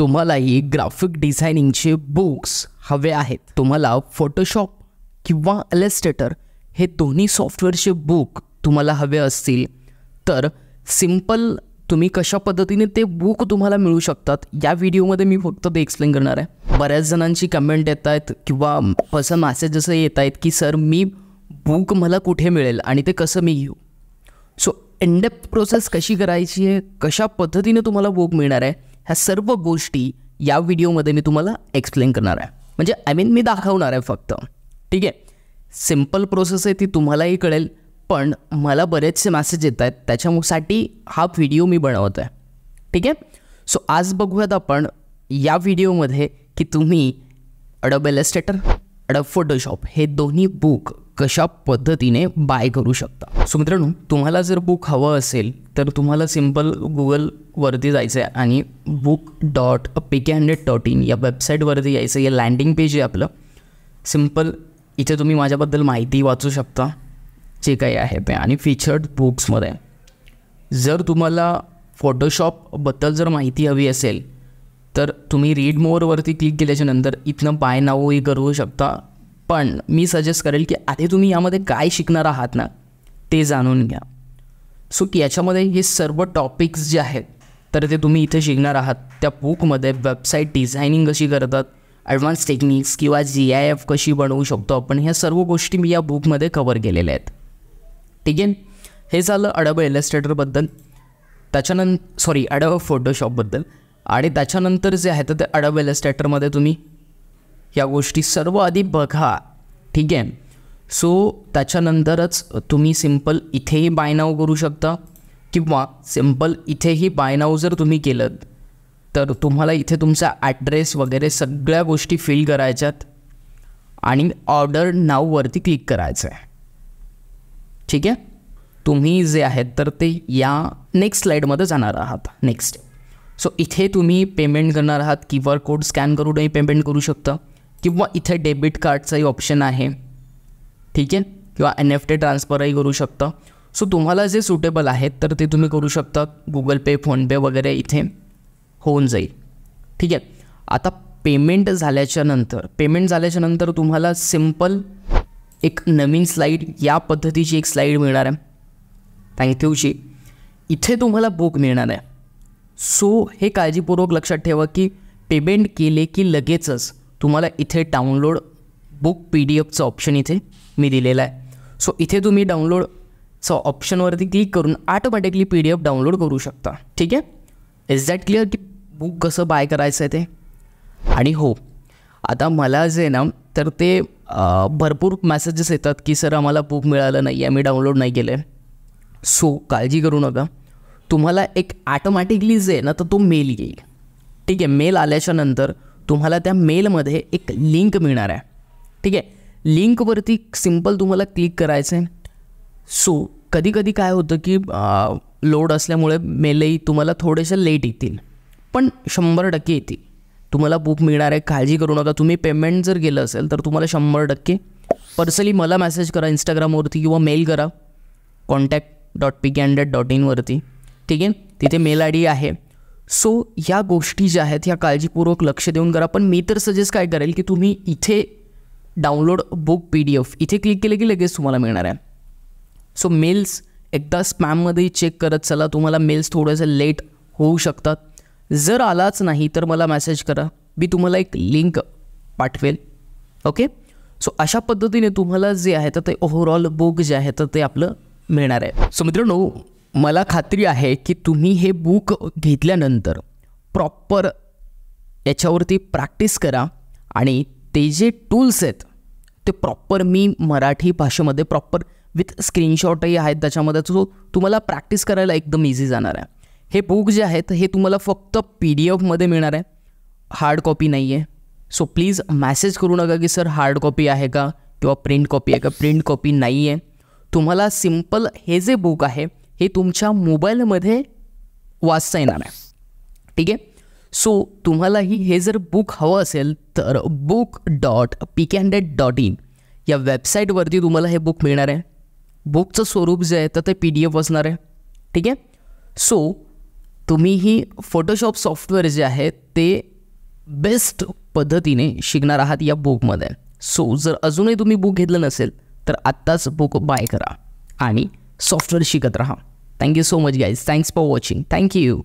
तुम्हालाही graphic डिझायनिंगचे books हवे आहेत तुम्हाला फोटोशॉप किंवा अलेस्टेटर हे दोन्ही सॉफ्टवेअरचे बुक तुम्हाला हवे असतील तर सिम्पल तुम्ही कशा पद्धतीने ते बुक तुम्हाला मिळू शकतात या व्हिडिओमध्ये मी फक्त ते एक्सप्लेन करणार आहे बऱ्याच जणांची कमेंट येत आहेत किंवा असं मॅसेज असं येत आहेत की सर मी बुक मला कुठे मिळेल आणि ते कसं मी घेऊ सो एनडेप प्रोसेस कशी करायची आहे कशा पद्धतीने तुम्हाला बुक मिळणार आहे ह्या सर्व गोष्टी या व्हिडिओमध्ये मी तुम्हाला एक्सप्लेन करणार आहे म्हणजे आय मीन मी दाखवणार आहे फक्त ठीक आहे सिम्पल प्रोसेस आहे ती तुम्हालाही कळेल पण मला बरेचसे मॅसेज येत आहेत त्याच्यासाठी हा व्हिडिओ मी बनवत आहे ठीक आहे सो आज बघूयात आपण या व्हिडिओमध्ये की तुम्ही अडब एलेस्टेटर अडब फोटोशॉप हे दोन्ही बुक कशा पद्धतीने बाय करू शकता सो मित्रांनो तुम्हाला जर बुक हवं असेल तर तुम्हाला सिम्पल गुगलवरती जायचं आहे आणि book dot K hundred dot in या वेबसाईटवरती यायचं या लँडिंग पेज आहे आपलं सिम्पल इथे तुम्ही माझ्याबद्दल माहिती वाचू शकता जे काही आहे ते आणि फीचर्ड बुक्समध्ये जर तुम्हाला फोटोशॉपबद्दल जर माहिती हवी असेल तर तुम्ही रीड मोअरवरती क्लिक केल्याच्यानंतर इथनं बाय नावही करू शकता पण मी सजेस्ट करेल की आधी तुम्ही यामध्ये काय शिकणार आहात ना ते जाणून घ्या सो की याच्यामध्ये हे सर्व टॉपिक्स जे आहेत तर ते तुम्ही इथे शिकणार आहात त्या बुकमध्ये वेबसाईट डिझायनिंग कशी करतात ॲडव्हान्स टेक्निक्स किंवा जी आय एफ कशी बनवू शकतो आपण ह्या सर्व गोष्टी मी या बुकमध्ये कवर केलेल्या आहेत ठीक आहे हे झालं अडब इलस्ट्रेटरबद्दल त्याच्यानंतर सॉरी अडब फोटोशॉपबद्दल आणि त्याच्यानंतर जे आहे तर ते अडब इलस्ट्रेटरमध्ये तुम्ही या गोष्टी सर्व आधी बघा ठीक आहे सो त्याच्यानंतरच तुम्ही सिम्पल इथेही बाय नाव करू शकता किंवा सिम्पल इथेही बाय नाव जर तुम्ही केलं तर तुम्हाला इथे तुमचा ॲड्रेस वगैरे सगळ्या गोष्टी फिल करायच्यात आणि ऑर्डर नाववरती क्लिक करायचं आहे ठीक आहे तुम्ही जे आहेत तर ते या नेक्स्ट स्लाईडमध्ये जाणार आहात नेक्स्ट सो इथे तुम्ही पेमेंट करणार आहात क्यू आर कोड स्कॅन करूनही पेमेंट करू शकता किंवा इथे डेबिट कार्डचाही ऑप्शन आहे ठीक आहे किंवा एन एफ टी ट्रान्सफरही करू शकतं सो तुम्हाला जे सुटेबल आहेत तर ते तुम्ही करू शकता गुगल पे फोनपे वगैरे इथे होऊन जाईल ठीक आहे आता पेमेंट झाल्याच्यानंतर पेमेंट झाल्याच्यानंतर तुम्हाला सिम्पल एक नवीन स्लाईड या पद्धतीची एक स्लाईड मिळणार आहे थँक्यूची इथे तुम्हाला बुक मिळणार आहे सो हे काळजीपूर्वक लक्षात ठेवा की पेमेंट केले की लगेचच तुम्हाला इथे डाउनलोड बुक पी डी एफचं ऑप्शन इथे मी दिलेलं आहे सो इथे तुम्ही डाउनलोड सो ऑप्शनवरती क्लिक करून automatically P D F download करू शकता ठीक आहे इज दॅट क्लिअर की बुक कसं बाय करायचं आहे ते आणि हो आता मला जे ना तर ते भरपूर मेसेजेस येतात की सर आम्हाला बुक मिळालं नाही आहे मी डाउनलोड नाही केलं आहे सो काळजी करू नका तुम्हाला एक ॲटोमॅटिकली जे ना तर तो मेल येईल ठीक आहे मेल आल्याच्यानंतर नंतर तुम्हाला त्या मेलमध्ये एक लिंक मिळणार आहे ठीक आहे लिंकवरती सिम्पल तुम्हाला क्लिक करायचं आहे सो कधी कधी काय होतं की लोड असल्यामुळे मेलही तुम्हाला थोडेसे लेट येतील पण शंभर टक्के येतील तुम्हाला बुक मिळणार आहे काळजी करू नका तुम्ही पेमेंट जर केलं असेल तर तुम्हाला शंभर टक्के पर्सनली मला मेसेज करा इंस्टाग्रामवरती किंवा मेल करा contact dot P candet dot इनवरती ठीक आहे तिथे मेल आय डी आहे सो या गोष्टी ज्या आहेत ह्या काळजीपूर्वक लक्ष देऊन करा पण मी तर सजेस्ट काय करेल की तुम्ही इथे download book P D F इथे क्लिक केले की लगेच तुम्हाला मिळणार आहे सो मेल्स एकदा स्पॅममध्ये चेक करत चला तुम्हाला मेल्स थोडंसं लेट होऊ शकतात जर आलाच नाही तर मला मेसेज करा मी तुम्हाला एक लिंक पाठवेल ओके सो अशा पद्धतीने तुम्हाला जे आहे तर ते ओव्हरऑल बुक जे आहे तर ते आपलं मिळणार आहे सो मित्रांनो मला खात्री आहे की तुम्ही हे बुक घेतल्यानंतर प्रॉपर याच्यावरती प्रॅक्टिस करा आणि ते जे टूल्स आहेत ते प्रॉपर मी मराठी भाषेमध्ये प्रॉपर विथ स्क्रीनशॉटही आहेत त्याच्यामध्ये तो तुम्हाला प्रॅक्टिस करायला एकदम इझी जाणार आहे हे बुक जे आहेत हे तुम्हाला फक्त पी डी एफमध्ये मिळणार आहे हार्ड कॉपी नाही आहे सो प्लीज मॅसेज करू नका की सर हार्ड कॉपी आहे का किंवा प्रिंट कॉपी आहे का प्रिंट कॉपी नाही आहे तुम्हाला सिम्पल हे जे बुक आहे हे तुमच्या मोबाईलमध्ये वाचता येणार आहे ठीक आहे सो तुम्हालाही हे जर बुक हवं असेल तर book dot P candet dot in या वेबसाईटवरती तुम्हाला हे बुक मिळणार आहे बुकचं स्वरूप जे आहे तर ते पी डी एफ असणार आहे ठीक आहे सो तुम्ही ही फोटोशॉप सॉफ्टवेअर जे आहे ते बेस्ट पद्धतीने शिकणार आहात या बुकमध्ये सो जर अजूनही तुम्ही बुक घेतलं नसेल तर आत्ताच बुक बाय करा आणि सॉफ्टवेअर शिकत राहा Thank you so much guys. Thanks for watching. Thank you.